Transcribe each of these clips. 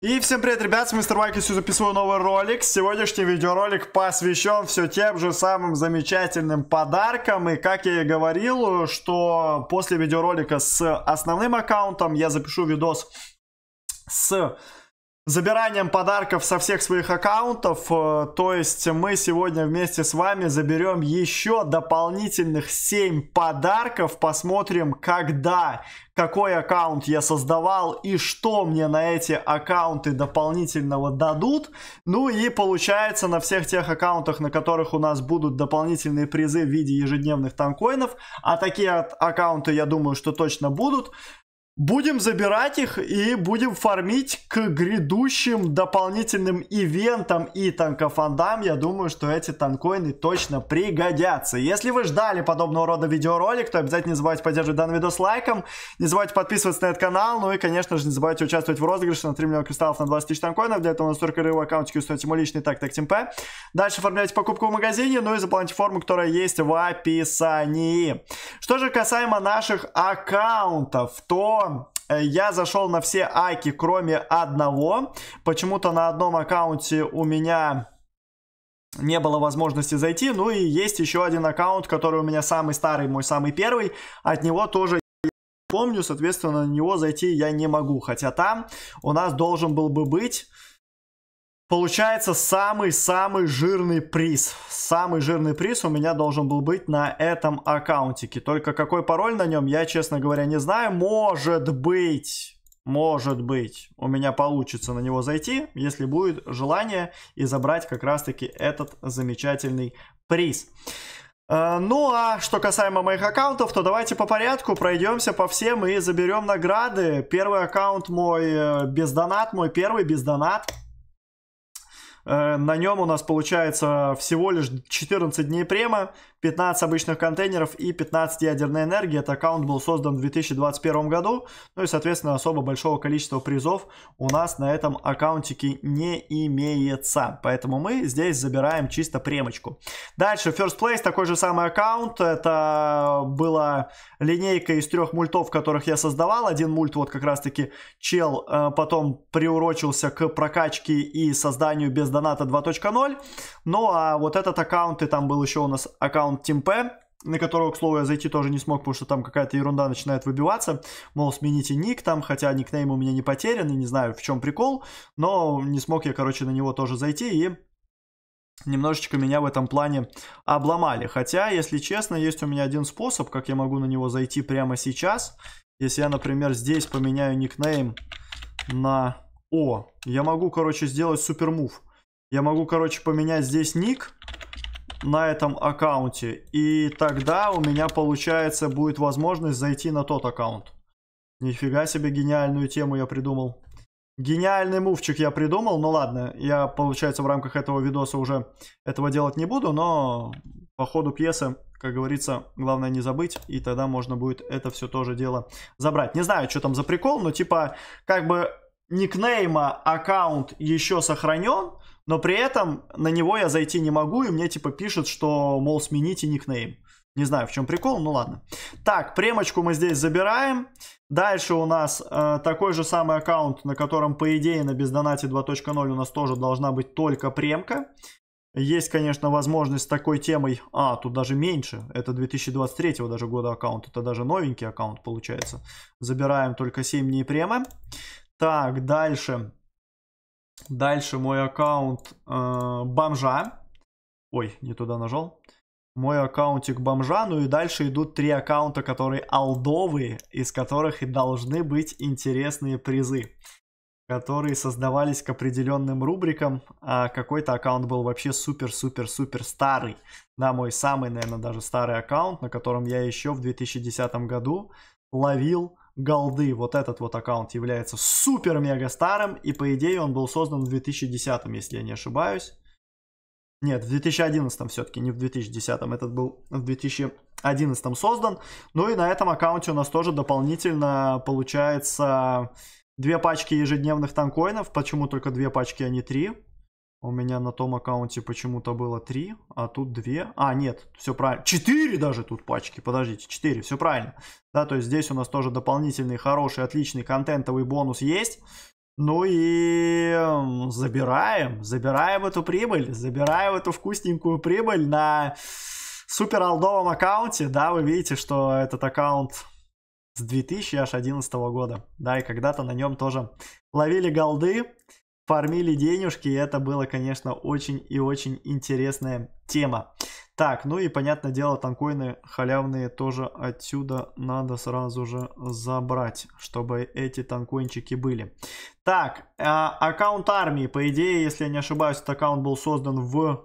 И всем привет, ребят, с Мистер Вайкисью записываю новый ролик. Сегодняшний видеоролик посвящен все тем же самым замечательным подаркам. И как я и говорил, что после видеоролика с основным аккаунтом я запишу видос с забиранием подарков со всех своих аккаунтов. Э, то есть мы сегодня вместе с вами заберем еще дополнительных 7 подарков. Посмотрим, когда, какой аккаунт я создавал и что мне на эти аккаунты дополнительного дадут. Ну и получается на всех тех аккаунтах, на которых у нас будут дополнительные призы в виде ежедневных танкоинов, а такие аккаунты, я думаю, что точно будут, Будем забирать их и будем фармить к грядущим дополнительным ивентам и танкофандам. Я думаю, что эти танкоины точно пригодятся. Если вы ждали подобного рода видеоролик, то обязательно не забывайте поддерживать данный видос лайком. Не забывайте подписываться на этот канал. Ну и, конечно же, не забывайте участвовать в розыгрыше на 3 миллиона кристаллов на 20 тысяч танкоинов. Для этого у нас только рывой аккаунтики устроите мой личный так так ТМП. Дальше оформляйте покупку в магазине, ну и заполните форму, которая есть в описании. Что же касаемо наших аккаунтов, то Э, я зашел на все аки, кроме одного. Почему-то на одном аккаунте у меня не было возможности зайти. Ну и есть еще один аккаунт, который у меня самый старый, мой самый первый. От него тоже помню, соответственно, на него зайти я не могу. Хотя там у нас должен был бы быть Получается, самый-самый жирный приз. Самый жирный приз у меня должен был быть на этом аккаунтике. Только какой пароль на нем, я, честно говоря, не знаю. Может быть... Может быть, у меня получится на него зайти, если будет желание, и забрать как раз-таки этот замечательный приз. Э, ну а что касаемо моих аккаунтов, то давайте по порядку пройдемся по всем и заберем награды. Первый аккаунт мой э, бездонат, мой первый бездонат. Э, на нем у нас получается всего лишь 14 дней према, 15 обычных контейнеров и 15 ядерной энергии. Этот аккаунт был создан в 2021 году. Ну и, соответственно, особо большого количества призов у нас на этом аккаунтике не имеется. Поэтому мы здесь забираем чисто премочку. Дальше, First Place, такой же самый аккаунт. Это была линейка из трех мультов, которых я создавал. Один мульт вот как раз-таки чел э, потом приурочился к прокачке и созданию без доната 2.0. Ну а вот этот аккаунт, и там был еще у нас аккаунт TeamP, на которого, к слову, я зайти тоже не смог, потому что там какая-то ерунда начинает выбиваться. Мол, смените ник там, хотя никнейм у меня не потерян, и не знаю, в чем прикол. Но не смог я, короче, на него тоже зайти, и немножечко меня в этом плане обломали. Хотя, если честно, есть у меня один способ, как я могу на него зайти прямо сейчас. Если я, например, здесь поменяю никнейм на О, я могу, короче, сделать супермув. Я могу, короче, поменять здесь ник на этом аккаунте. И тогда у меня, получается, будет возможность зайти на тот аккаунт. Нифига себе гениальную тему я придумал. Гениальный мувчик я придумал, ну ладно, я, получается, в рамках этого видоса уже этого делать не буду, но по ходу пьесы, как говорится, главное не забыть, и тогда можно будет это все тоже дело забрать. Не знаю, что там за прикол, но типа, как бы никнейма аккаунт еще сохранен, но при этом на него я зайти не могу, и мне типа пишет, что, мол, смените никнейм. Не знаю, в чем прикол, ну ладно. Так, премочку мы здесь забираем. Дальше у нас э, такой же самый аккаунт, на котором, по идее, на бездонате 2.0 у нас тоже должна быть только премка. Есть, конечно, возможность с такой темой... А, тут даже меньше. Это 2023 даже года аккаунт. Это даже новенький аккаунт получается. Забираем только 7 дней према. Так, дальше. Дальше мой аккаунт э, бомжа. Ой, не туда нажал. Мой аккаунтик бомжа. Ну и дальше идут три аккаунта, которые алдовые, из которых и должны быть интересные призы, которые создавались к определенным рубрикам. А какой-то аккаунт был вообще супер-супер-супер старый. Да, мой самый, наверное, даже старый аккаунт, на котором я еще в 2010 году ловил голды, вот этот вот аккаунт является супер-мега старым, и по идее он был создан в 2010, если я не ошибаюсь. Нет, в 2011 все-таки, не в 2010, этот был в 2011 создан. Ну и на этом аккаунте у нас тоже дополнительно получается две пачки ежедневных танкоинов. Почему только две пачки, а не три? У меня на том аккаунте почему-то было 3, а тут 2. А, нет, все правильно. 4 даже тут пачки. Подождите, 4, все правильно. Да, то есть здесь у нас тоже дополнительный, хороший, отличный контентовый бонус есть. Ну и забираем, забираем эту прибыль, забираем эту вкусненькую прибыль на супер алдовом аккаунте. Да, вы видите, что этот аккаунт с 2011 года. Да, и когда-то на нем тоже ловили голды фармили денежки, и это было, конечно, очень и очень интересная тема. Так, ну и, понятное дело, танкоины халявные тоже отсюда надо сразу же забрать, чтобы эти танкоинчики были. Так, а, аккаунт армии, по идее, если я не ошибаюсь, этот аккаунт был создан в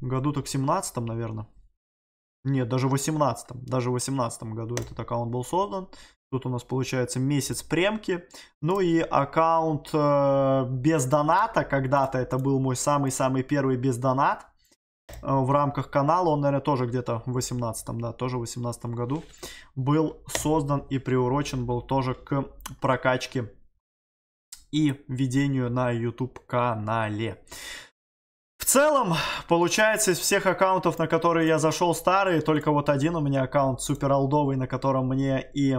году так 17 наверное. Нет, даже в 18 даже в 18 году этот аккаунт был создан. Тут у нас получается месяц премки. Ну и аккаунт э, без доната. Когда-то это был мой самый-самый первый без донат э, в рамках канала, он, наверное, тоже где-то в 18 да, тоже в 18 году был создан и приурочен был тоже к прокачке и ведению на YouTube-канале целом, получается, из всех аккаунтов, на которые я зашел старые, только вот один у меня аккаунт супер олдовый, на котором мне и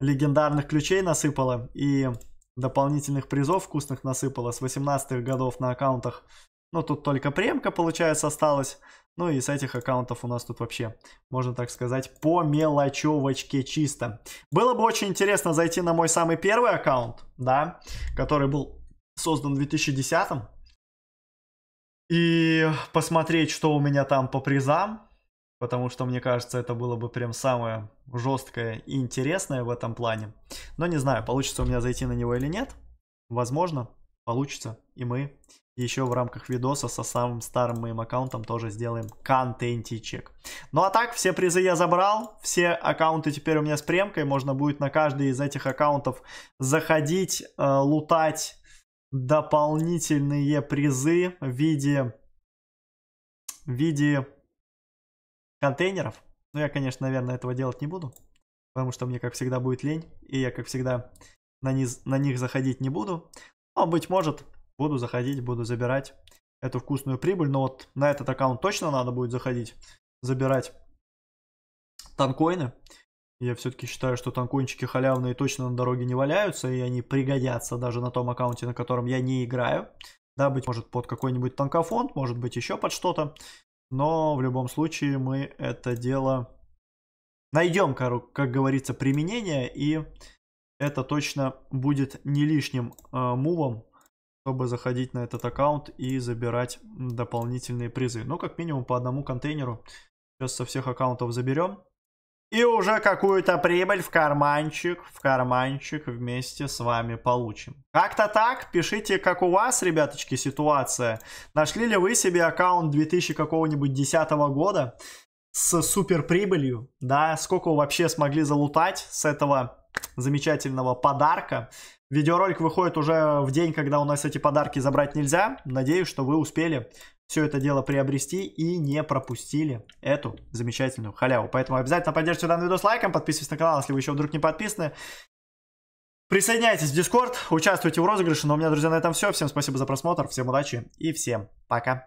легендарных ключей насыпало, и дополнительных призов вкусных насыпало с 18-х годов на аккаунтах. Ну, тут только премка, получается, осталась. Ну и с этих аккаунтов у нас тут вообще, можно так сказать, по мелочевочке чисто. Было бы очень интересно зайти на мой самый первый аккаунт, да, который был создан в 2010 -м и посмотреть, что у меня там по призам, потому что, мне кажется, это было бы прям самое жесткое и интересное в этом плане. Но не знаю, получится у меня зайти на него или нет. Возможно, получится. И мы еще в рамках видоса со самым старым моим аккаунтом тоже сделаем контентичек. Ну а так, все призы я забрал, все аккаунты теперь у меня с премкой, можно будет на каждый из этих аккаунтов заходить, э, лутать, дополнительные призы в виде, в виде контейнеров. Но ну, я, конечно, наверное, этого делать не буду, потому что мне, как всегда, будет лень, и я, как всегда, на, низ, на них заходить не буду. Но, быть может, буду заходить, буду забирать эту вкусную прибыль, но вот на этот аккаунт точно надо будет заходить, забирать танкоины. Я все-таки считаю, что танкончики халявные точно на дороге не валяются, и они пригодятся даже на том аккаунте, на котором я не играю. Да, быть может под какой-нибудь танкофонд, может быть еще под что-то. Но в любом случае мы это дело найдем, как, как говорится, применение. И это точно будет не лишним э, мувом, чтобы заходить на этот аккаунт и забирать дополнительные призы. Ну, как минимум по одному контейнеру. Сейчас со всех аккаунтов заберем. И уже какую-то прибыль в карманчик, в карманчик вместе с вами получим. Как-то так, пишите, как у вас, ребяточки, ситуация. Нашли ли вы себе аккаунт 2000 какого-нибудь 10 года с супер прибылью, да? Сколько вы вообще смогли залутать с этого замечательного подарка. Видеоролик выходит уже в день, когда у нас эти подарки забрать нельзя. Надеюсь, что вы успели все это дело приобрести и не пропустили эту замечательную халяву. Поэтому обязательно поддержите данный видос лайком, подписывайтесь на канал, если вы еще вдруг не подписаны. Присоединяйтесь в Дискорд, участвуйте в розыгрыше. Но ну, у меня, друзья, на этом все. Всем спасибо за просмотр, всем удачи и всем пока.